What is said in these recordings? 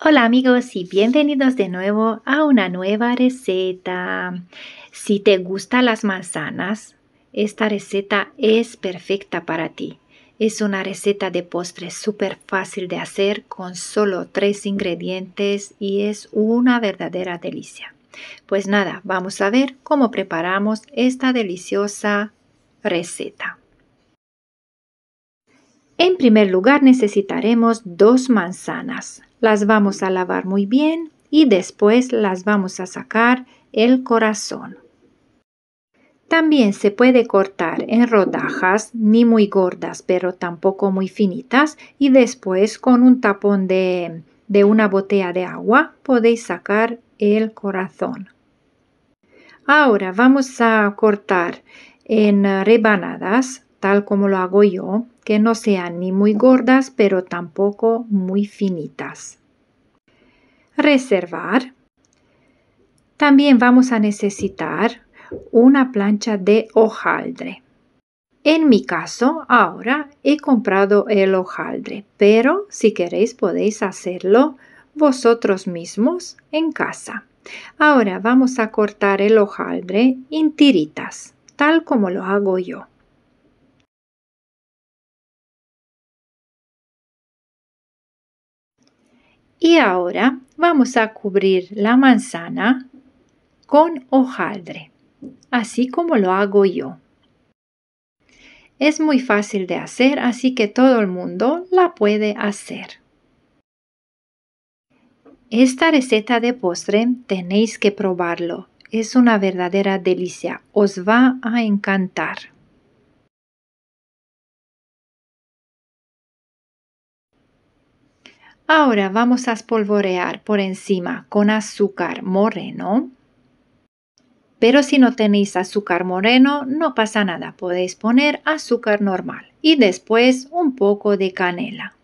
Hola amigos y bienvenidos de nuevo a una nueva receta. Si te gustan las manzanas, esta receta es perfecta para ti. Es una receta de postre súper fácil de hacer con solo tres ingredientes y es una verdadera delicia. Pues nada, vamos a ver cómo preparamos esta deliciosa receta. En primer lugar necesitaremos dos manzanas. Las vamos a lavar muy bien y después las vamos a sacar el corazón. También se puede cortar en rodajas, ni muy gordas, pero tampoco muy finitas, y después con un tapón de, de una botella de agua podéis sacar el corazón. Ahora vamos a cortar en rebanadas tal como lo hago yo, que no sean ni muy gordas, pero tampoco muy finitas. Reservar. También vamos a necesitar una plancha de hojaldre. En mi caso, ahora he comprado el hojaldre, pero si queréis podéis hacerlo vosotros mismos en casa. Ahora vamos a cortar el hojaldre en tiritas, tal como lo hago yo. Y ahora vamos a cubrir la manzana con hojaldre, así como lo hago yo. Es muy fácil de hacer, así que todo el mundo la puede hacer. Esta receta de postre tenéis que probarlo. Es una verdadera delicia. Os va a encantar. Ahora vamos a espolvorear por encima con azúcar moreno. Pero si no tenéis azúcar moreno, no pasa nada, podéis poner azúcar normal y después un poco de canela.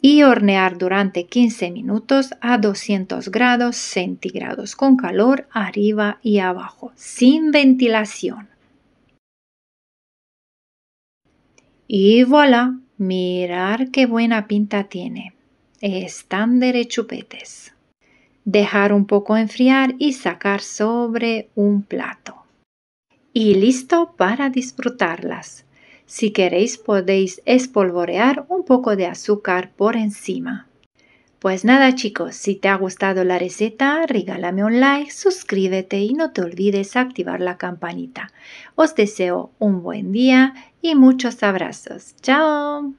Y hornear durante 15 minutos a 200 grados centígrados con calor arriba y abajo, sin ventilación. Y voilà, Mirar qué buena pinta tiene. Están derechupetes. Dejar un poco enfriar y sacar sobre un plato. Y listo para disfrutarlas. Si queréis podéis espolvorear un poco de azúcar por encima. Pues nada chicos, si te ha gustado la receta, regálame un like, suscríbete y no te olvides activar la campanita. Os deseo un buen día y muchos abrazos. ¡Chao!